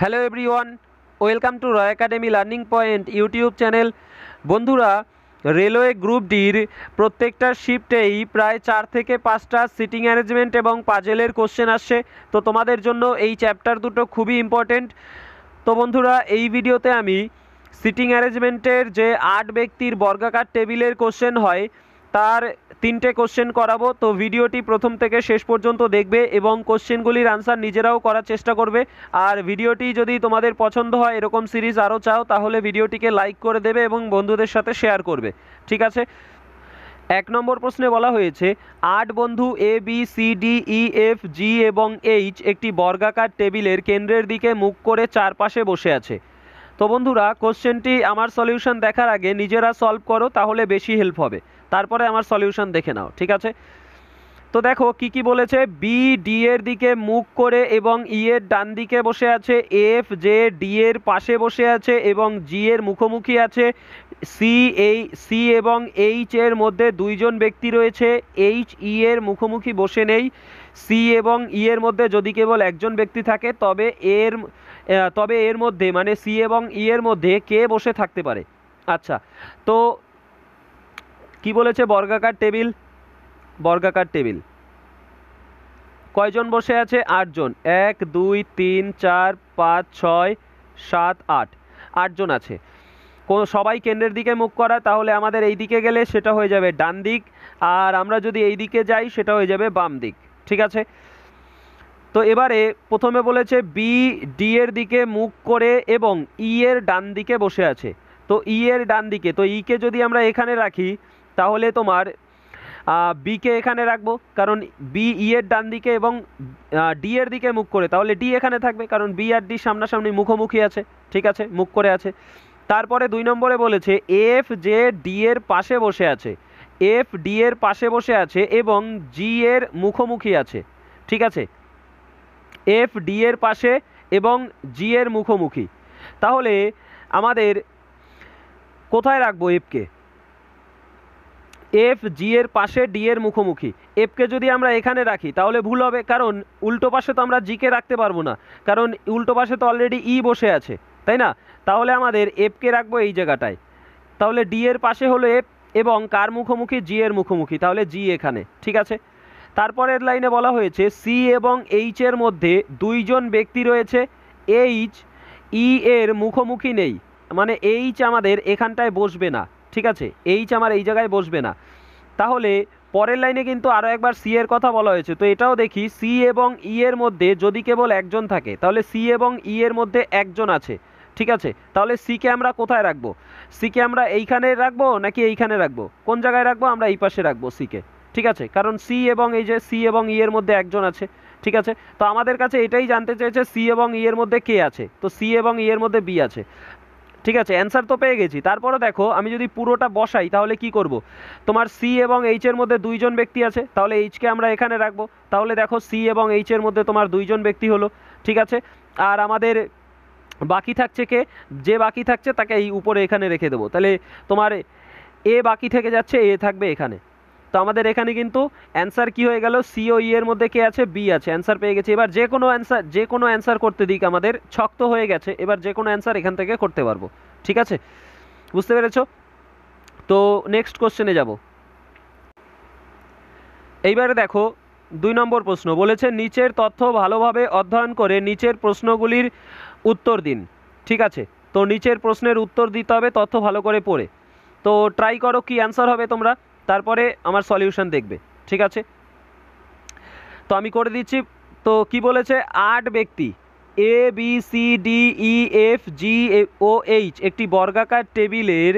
Hello everyone welcome to Roy academy learning point YouTube channel বন্ধুরা railway গ্রুপটির প্রত্যেকটা শিফটেই প্রায় চার থেকে পাঁচটা সিটিং অ্যারেঞ্জমেন্ট এবং পাজেলের কোশ্চেন আসছে তো তোমাদের জন্য এই চ্যাপ্টার দুটো খুবই ইম্পর্ট্যান্ট তো বন্ধুরা এই ভিডিওতে আমি সিটিং অ্যারেঞ্জমেন্টের যে আট ব্যক্তির বর্গাকার টেবিলের কোশ্চেন হয় তার তিনটে কোশ্চেন করাবো তো ভিডিওটি প্রথম থেকে শেষ পর্যন্ত দেখবে এবং কোশ্চেনগুলির আনসার নিজেরাও করার চেষ্টা করবে আর ভিডিওটি যদি তোমাদের পছন্দ হয় এরকম সিরিজ আরও চাও তাহলে ভিডিওটিকে লাইক করে দেবে এবং বন্ধুদের সাথে শেয়ার করবে ঠিক আছে এক নম্বর প্রশ্নে বলা হয়েছে আট বন্ধু A B C D E F G এবং এইচ একটি বর্গাকার টেবিলের কেন্দ্রের দিকে মুখ করে চারপাশে বসে আছে তো বন্ধুরা কোশ্চেনটি আমার সলিউশন দেখার আগে নিজেরা সলভ করো তাহলে বেশি হেল্প হবে তারপরে আমার সলিউশন দেখে নাও ঠিক আছে তো দেখো কি কি বলেছে বি ডি এর দিকে মুখ করে এবং ই e এর ডান দিকে বসে আছে এফ জে ডি এর পাশে বসে আছে এবং জি এর মুখোমুখি আছে সি এই সি এবং এইচ এর মধ্যে দুইজন ব্যক্তি রয়েছে এইচ ই e এর মুখোমুখি বসে নেই সি এবং ই e এর মধ্যে যদি কেবল একজন ব্যক্তি থাকে তবে এর তবে এর মধ্যে মানে সি এবং ই এর মধ্যে কে বসে থাকতে পারে আচ্ছা তো কি বলেছে বর্গাকার টেবিল বর্গাকার টেবিল কয়জন বসে আছে আটজন এক দুই তিন চার পাঁচ ছয় সাত আট আটজন আছে কোনো সবাই কেন্দ্রের দিকে মুখ করা তাহলে আমাদের এই দিকে গেলে সেটা হয়ে যাবে ডান দিক আর আমরা যদি এই দিকে যাই সেটা হয়ে যাবে বাম দিক ঠিক আছে তো এবারে প্রথমে বলেছে বি ডি এর দিকে মুখ করে এবং ই e এর ডান দিকে বসে আছে তো ই e এর ডান দিকে তো ইকে e যদি আমরা এখানে রাখি তাহলে তোমার বিকে এখানে রাখবো কারণ বি ই e এর ডান দিকে এবং ডি এর দিকে মুখ করে তাহলে ডি এখানে থাকবে কারণ বি আর ডি সামনাসামনি মুখোমুখি আছে ঠিক আছে মুখ করে আছে তারপরে দুই নম্বরে বলেছে এফ যে ডি এর পাশে বসে আছে এফ ডি এর পাশে বসে আছে এবং জি এর মুখোমুখি আছে ঠিক আছে এফ ডি এর পাশে এবং জি এর মুখোমুখি তাহলে আমাদের কোথায় রাখবো এফকে এফ জি এর পাশে ডি এর মুখোমুখি এফকে যদি আমরা এখানে রাখি তাহলে ভুল হবে কারণ উল্টো পাশে তো আমরা জিকে রাখতে পারবো না কারণ উল্টো পাশে তো অলরেডি ই e বসে আছে তাই না তাহলে আমাদের এফকে রাখবো এই জায়গাটায় তাহলে ডি এর পাশে হলো এফ এবং কার মুখোমুখি জি এর মুখোমুখি তাহলে জি এখানে ঠিক আছে তারপরের লাইনে বলা হয়েছে সি এবং এইচ এর মধ্যে দুইজন ব্যক্তি রয়েছে এইচ ই e এর মুখোমুখি নেই মানে এইচ আমাদের এখানটায় বসবে না ঠিক আছে এইচ আমার এই জায়গায় বসবে না তাহলে পরের লাইনে কিন্তু আরও একবার সি এর কথা বলা হয়েছে তো এটাও দেখি সি এবং ই e এর মধ্যে যদি কেবল একজন থাকে তাহলে সি এবং ই e এর মধ্যে একজন আছে ঠিক আছে তাহলে সিকে আমরা কোথায় রাখবো সিকে আমরা এইখানে রাখবো নাকি এইখানে রাখবো কোন জায়গায় রাখবো আমরা এই পাশে রাখবো সিকে ঠিক আছে কারণ সি এবং এই যে সি এবং ই e এর মধ্যে একজন আছে ঠিক আছে তো আমাদের কাছে এটাই জানতে চেয়েছে সি এবং ই এর মধ্যে কে আছে তো সি এবং ই এর মধ্যে বি আছে ঠিক আছে অ্যান্সার তো পেয়ে গেছি তারপরে দেখো আমি যদি পুরোটা বসাই তাহলে কি করব। তোমার সি এবং এইচ এর মধ্যে দুইজন ব্যক্তি আছে তাহলে এইচকে আমরা এখানে রাখবো তাহলে দেখো সি এবং এইচ এর মধ্যে তোমার দুইজন ব্যক্তি হলো ঠিক আছে আর আমাদের বাকি থাকছে কে যে বাকি থাকছে তাকে এই উপরে এখানে রেখে দেবো তাহলে তোমার এ বাকি থেকে যাচ্ছে এ থাকবে এখানে তো আমাদের এখানে কিন্তু অ্যান্সার কি হয়ে গেল সিওই e এর মধ্যে কে আছে বি আছে অ্যান্সার পেয়ে গেছে এবার যে কোনো অ্যান্সার যে কোনো অ্যান্সার করতে দিক আমাদের ছক্ত হয়ে গেছে এবার যে কোনো অ্যান্সার এখান থেকে করতে পারবো ঠিক আছে বুঝতে পেরেছো তো নেক্সট কোশ্চেনে যাব এইবারে দেখো দুই নম্বর প্রশ্ন বলেছে নিচের তথ্য ভালোভাবে অধ্যয়ন করে নিচের প্রশ্নগুলির উত্তর দিন ঠিক আছে তো নিচের প্রশ্নের উত্তর দিতে হবে তথ্য ভালো করে পড়ে তো ট্রাই করো কি অ্যান্সার হবে তোমরা তারপরে আমার সলিউশন দেখবে ঠিক আছে তো আমি করে দিচ্ছি তো কি বলেছে আট ব্যক্তি A B C D E F G ও এইচ একটি বর্গাকার টেবিলের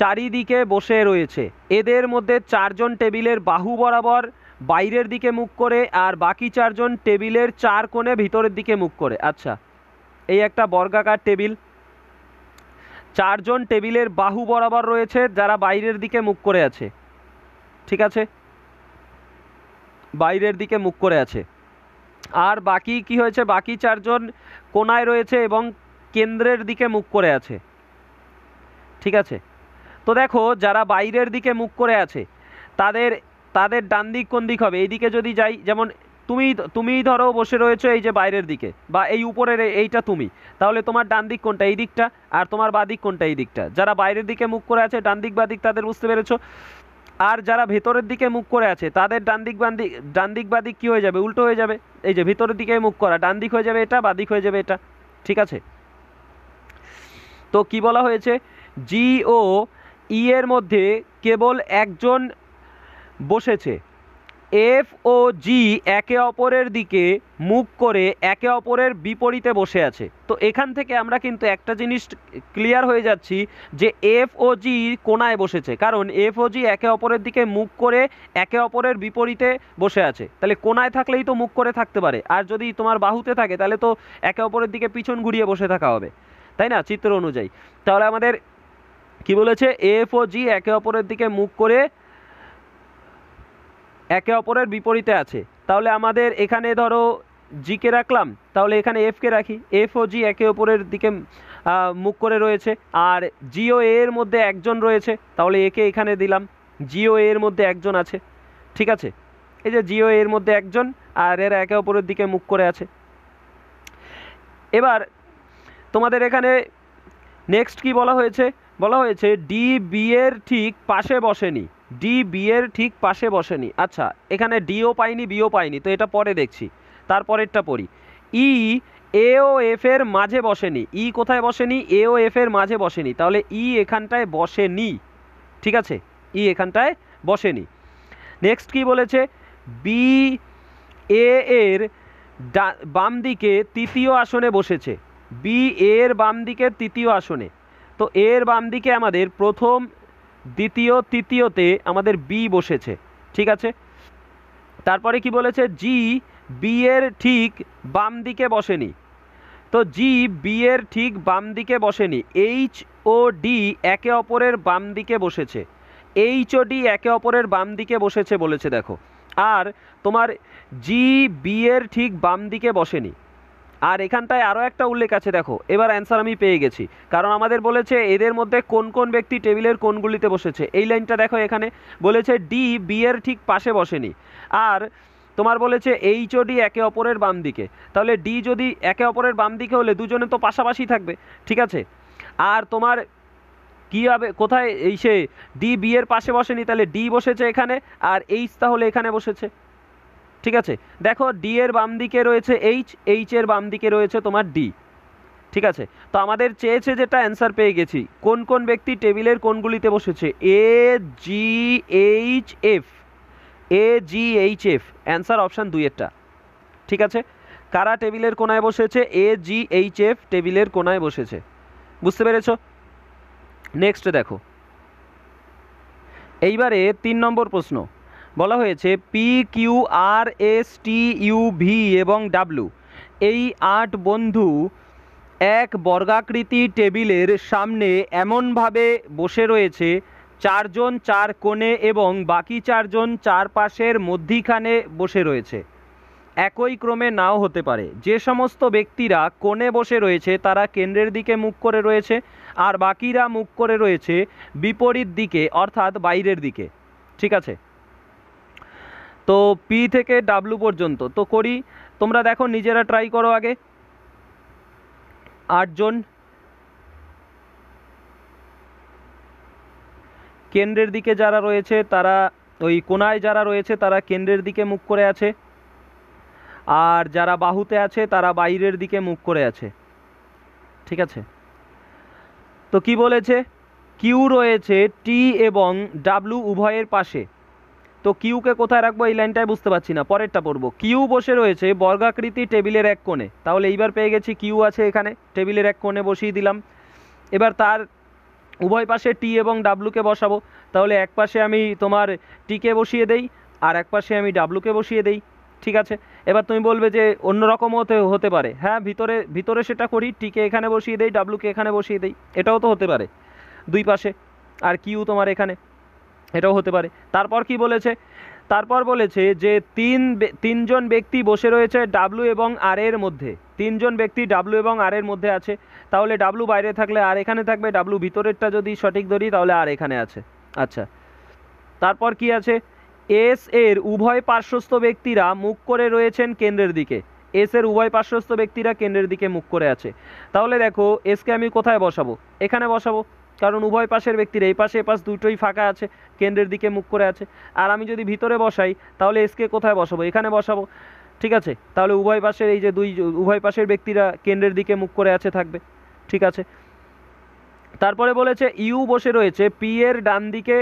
চারিদিকে বসে রয়েছে এদের মধ্যে চারজন টেবিলের বাহু বরাবর বাইরের দিকে মুখ করে আর বাকি চারজন টেবিলের চার কোণে ভিতরের দিকে মুখ করে আচ্ছা এই একটা বর্গাকার টেবিল চারজন টেবিলের বাহু বরাবর রয়েছে যারা বাইরের দিকে মুখ করে আছে ঠিক আছে বাইরের দিকে মুখ করে আছে আর বাকি কি হয়েছে বাকি চারজন কোনায় রয়েছে এবং কেন্দ্রের দিকে মুখ করে আছে ঠিক আছে তো দেখো যারা বাইরের দিকে মুখ করে আছে তাদের তাদের ডান দিক কোন দিক হবে এইদিকে যদি যাই যেমন তুমি তুমি ধরো বসে রয়েছো এই যে বাইরের দিকে বা এই উপরের এইটা তুমি তাহলে তোমার ডান দিক কোনটা এই দিকটা আর তোমার বা দিক কোনটা এই দিকটা যারা বাইরের দিকে মুখ করে আছে ডান দিক বা দিক তাদের বুঝতে পেরেছো আর যারা ভেতরের দিকে মুখ করে আছে তাদের ডান দিক বান দিক ডান দিক বা দিক কী হয়ে যাবে উল্টো হয়ে যাবে এই যে ভেতরের দিকে মুখ করা ডান দিক হয়ে যাবে এটা বা দিক হয়ে যাবে এটা ঠিক আছে তো কি বলা হয়েছে জি ও ই এর মধ্যে কেবল একজন বসেছে এফ ও জি একে অপরের দিকে মুখ করে একে অপরের বিপরীতে বসে আছে তো এখান থেকে আমরা কিন্তু একটা জিনিস ক্লিয়ার হয়ে যাচ্ছি যে এফ ও জি কোনায় বসেছে কারণ এফ ও জি একে অপরের দিকে মুখ করে একে অপরের বিপরীতে বসে আছে তাহলে কোনায় থাকলেই তো মুখ করে থাকতে পারে আর যদি তোমার বাহুতে থাকে তাহলে তো একে অপরের দিকে পিছন ঘুরিয়ে বসে থাকা হবে তাই না চিত্র অনুযায়ী তাহলে আমাদের কি বলেছে এফ ও জি একে অপরের দিকে মুখ করে একে অপরের বিপরীতে আছে তাহলে আমাদের এখানে ধরো জিকে রাখলাম তাহলে এখানে এফকে রাখি এফ ও জি একে অপরের দিকে মুখ করে রয়েছে আর জিও এর মধ্যে একজন রয়েছে তাহলে একে এখানে দিলাম জিও এর মধ্যে একজন আছে ঠিক আছে এই যে জিও এর মধ্যে একজন আর এরা একে অপরের দিকে মুখ করে আছে এবার তোমাদের এখানে নেক্সট কি বলা হয়েছে বলা হয়েছে ডি বি এর ঠিক পাশে বসেনি ডি বি এর ঠিক পাশে বসেনি আচ্ছা এখানে ডিও পাইনি বিও পাইনি তো এটা পরে দেখছি তারপরেরটা পড়ি ই এ ও এফ এর মাঝে বসেনি ই কোথায় বসেনি এ ও এফ এর মাঝে বসেনি তাহলে ই এখানটায় বসেনি ঠিক আছে ই এখানটায় বসেনি নেক্সট কি বলেছে বি এ এর বাম দিকে তৃতীয় আসনে বসেছে বি এর বাম দিকের তৃতীয় আসনে তো এর বাম দিকে আমাদের প্রথম দ্বিতীয় তৃতীয়তে আমাদের বি বসেছে ঠিক আছে তারপরে কি বলেছে জি বি এর ঠিক বাম দিকে বসেনি তো জি বি এর ঠিক বাম দিকে বসেনি এইচ ও ডি একে অপরের বাম দিকে বসেছে এইচ ও ডি একে অপরের বাম দিকে বসেছে বলেছে দেখো আর তোমার জি বি এর ঠিক বাম দিকে বসেনি আর এখানটায় আরও একটা উল্লেখ আছে দেখো এবার অ্যান্সার আমি পেয়ে গেছি কারণ আমাদের বলেছে এদের মধ্যে কোন কোন ব্যক্তি টেবিলের কোনগুলিতে বসেছে এই লাইনটা দেখো এখানে বলেছে ডি বিয়ের ঠিক পাশে বসেনি আর তোমার বলেছে এইচ ডি একে অপরের বাম দিকে তাহলে ডি যদি একে অপরের বাম দিকে হলে দুজনে তো পাশাপাশি থাকবে ঠিক আছে আর তোমার কী হবে কোথায় এই সে ডি বিয়ের পাশে বসেনি তাহলে ডি বসেছে এখানে আর এইচ তাহলে এখানে বসেছে ঠিক আছে দেখো ডি এর বাম দিকে রয়েছে এইচ এইচ এর বাম দিকে রয়েছে তোমার ডি ঠিক আছে তো আমাদের চেয়েছে যেটা অ্যান্সার পেয়ে গেছি কোন কোন ব্যক্তি টেবিলের কোনগুলিতে বসেছে A G H F A G H F answer option দুইয়েরটা ঠিক আছে কারা টেবিলের কোনায় বসেছে এ জি এইচ এফ টেবিলের কোনায় বসেছে বুঝতে পেরেছ নেক্সট দেখো এইবারে তিন নম্বর প্রশ্ন বলা হয়েছে P Q R S T U V এবং ডাব্লু এই আট বন্ধু এক বর্গাকৃতি টেবিলের সামনে এমনভাবে বসে রয়েছে চারজন চার কোণে এবং বাকি চারজন চারপাশের মধ্যিখানে বসে রয়েছে একই ক্রমে নাও হতে পারে যে সমস্ত ব্যক্তিরা কোণে বসে রয়েছে তারা কেন্দ্রের দিকে মুখ করে রয়েছে আর বাকিরা মুখ করে রয়েছে বিপরীত দিকে অর্থাৎ বাইরের দিকে ঠিক আছে তো পি থেকে ডাব্লু পর্যন্ত তো করি তোমরা দেখো নিজেরা ট্রাই করো আগে আটজন কেন্দ্রের দিকে যারা রয়েছে তারা ওই কোনায় যারা রয়েছে তারা কেন্দ্রের দিকে মুখ করে আছে আর যারা বাহুতে আছে তারা বাইরের দিকে মুখ করে আছে ঠিক আছে তো কি বলেছে কিউ রয়েছে টি এবং ডাব্লু উভয়ের পাশে তো কিউকে কোথায় রাখবো এই লাইনটাই বুঝতে পারছি না পরেরটা পড়বো কিউ বসে রয়েছে বর্গাকৃতি টেবিলের এক কোণে তাহলে এইবার পেয়ে গেছি কিউ আছে এখানে টেবিলের এক কোণে বসিয়ে দিলাম এবার তার উভয় পাশে টি এবং ডাব্লুকে বসাবো তাহলে এক পাশে আমি তোমার টিকে বসিয়ে দেই আর এক পাশে আমি ডাব্লুকে বসিয়ে দেই ঠিক আছে এবার তুমি বলবে যে অন্য রকম হতে হতে পারে হ্যাঁ ভিতরে ভিতরে সেটা করি টিকে এখানে বসিয়ে দেই ডাব্লুকে এখানে বসিয়ে দেই এটাও তো হতে পারে দুই পাশে আর কিউ তোমার এখানে এটাও হতে পারে তারপর কি বলেছে তারপর বলেছে যে তিন তিনজন ব্যক্তি বসে রয়েছে ডাব্লু এবং আর এর মধ্যে তিনজন ব্যক্তি ডাব্লু এবং আর এর মধ্যে আছে তাহলে ডাব্লু বাইরে থাকলে আর এখানে থাকবে ডাব্লু ভিতরেরটা যদি সঠিক ধরি তাহলে আর এখানে আছে আচ্ছা তারপর কি আছে এস এর উভয় পার্শ্বস্থ ব্যক্তিরা মুখ করে রয়েছেন কেন্দ্রের দিকে এস এর উভয় পার্শ্বস্থ ব্যক্তিরা কেন্দ্রের দিকে মুখ করে আছে তাহলে দেখো এসকে আমি কোথায় বসাবো এখানে বসাবো কারণ উভয় পাশের ব্যক্তির এই পাশে এ পাশ দুটোই ফাঁকা আছে কেন্দ্রের দিকে মুখ করে আছে আর আমি যদি ভিতরে বসাই তাহলে এসকে কোথায় বসাবো এখানে বসাবো ঠিক আছে তাহলে উভয় পাশের এই যে দুই উভয় পাশের ব্যক্তিরা কেন্দ্রের দিকে মুখ করে আছে থাকবে ঠিক আছে তারপরে বলেছে ইউ বসে রয়েছে পি এর ডান দিকে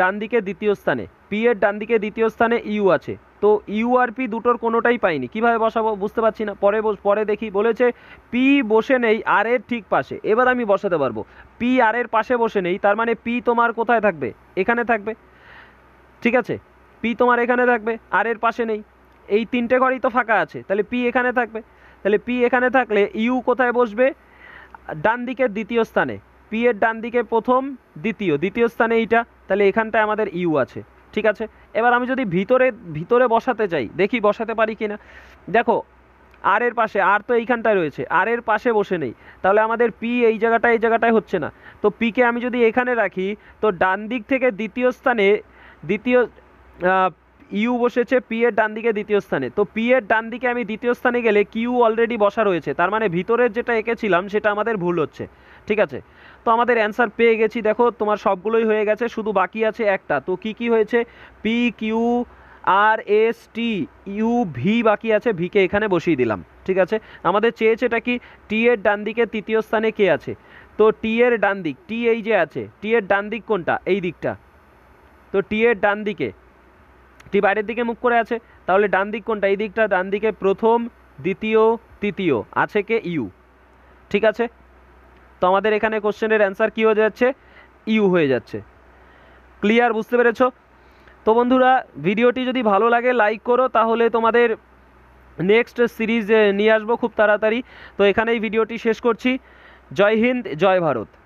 ডান দিকে দ্বিতীয় স্থানে পি এর ডান দিকে দ্বিতীয় স্থানে ইউ আছে তো ইউআরপি দুটোর কোনোটাই পাইনি কিভাবে বসাবো বুঝতে পারছি না পরে পরে দেখি বলেছে পি বসে নেই আর এর ঠিক পাশে এবার আমি বসাতে পারবো পি আর এর পাশে বসে নেই তার মানে পি তোমার কোথায় থাকবে এখানে থাকবে ঠিক আছে পি তোমার এখানে থাকবে আর এর পাশে নেই এই তিনটে ঘরই তো ফাঁকা আছে তাহলে পি এখানে থাকবে তাহলে পি এখানে থাকলে ইউ কোথায় বসবে ডান দিকের দ্বিতীয় স্থানে পি এর ডান দিকে প্রথম দ্বিতীয় দ্বিতীয় স্থানে এইটা তাহলে এখানটায় আমাদের ইউ আছে ঠিক আছে এবার আমি যদি ভিতরে ভিতরে বসাতে চাই দেখি বসাতে পারি কি না দেখো আর এর পাশে আর তো এইখানটায় রয়েছে আর এর পাশে বসে নেই তাহলে আমাদের পি এই জায়গাটা এই জায়গাটায় হচ্ছে না তো পিকে আমি যদি এখানে রাখি তো ডান দিক থেকে দ্বিতীয় স্থানে দ্বিতীয় ইউ বসেছে পি এর ডান দিকে দ্বিতীয় স্থানে তো পি এর ডান দিকে আমি দ্বিতীয় স্থানে গেলে কিউ অলরেডি বসা রয়েছে তার মানে ভিতরের যেটা এঁকেছিলাম সেটা আমাদের ভুল হচ্ছে ঠিক আছে তো আমাদের অ্যান্সার পেয়ে গেছি দেখো তোমার সবগুলোই হয়ে গেছে শুধু বাকি আছে একটা তো কি কি হয়েছে P Q R S T U V বাকি আছে ভিকে এখানে বসিয়ে দিলাম ঠিক আছে আমাদের চেয়েছেটা কি টি এর ডান দিকে তৃতীয় স্থানে কে আছে তো টি এর ডান দিক টি এই যে আছে টি এর ডান দিক কোনটা এই দিকটা তো টি এর ডান দিকে টি বাইরের দিকে মুখ করে আছে তাহলে ডান দিক কোনটা এই দিকটা ডান দিকে প্রথম দ্বিতীয় তৃতীয় আছে কে ইউ ঠিক আছে তো আমাদের এখানে কোশ্চেনের অ্যান্সার কী হয়ে যাচ্ছে ইউ হয়ে যাচ্ছে ক্লিয়ার বুঝতে পেরেছ তো বন্ধুরা ভিডিওটি যদি ভালো লাগে লাইক করো তাহলে তোমাদের নেক্সট সিরিজ নিয়ে আসবো খুব তাড়াতাড়ি তো এখানেই ভিডিওটি শেষ করছি জয় হিন্দ জয় ভারত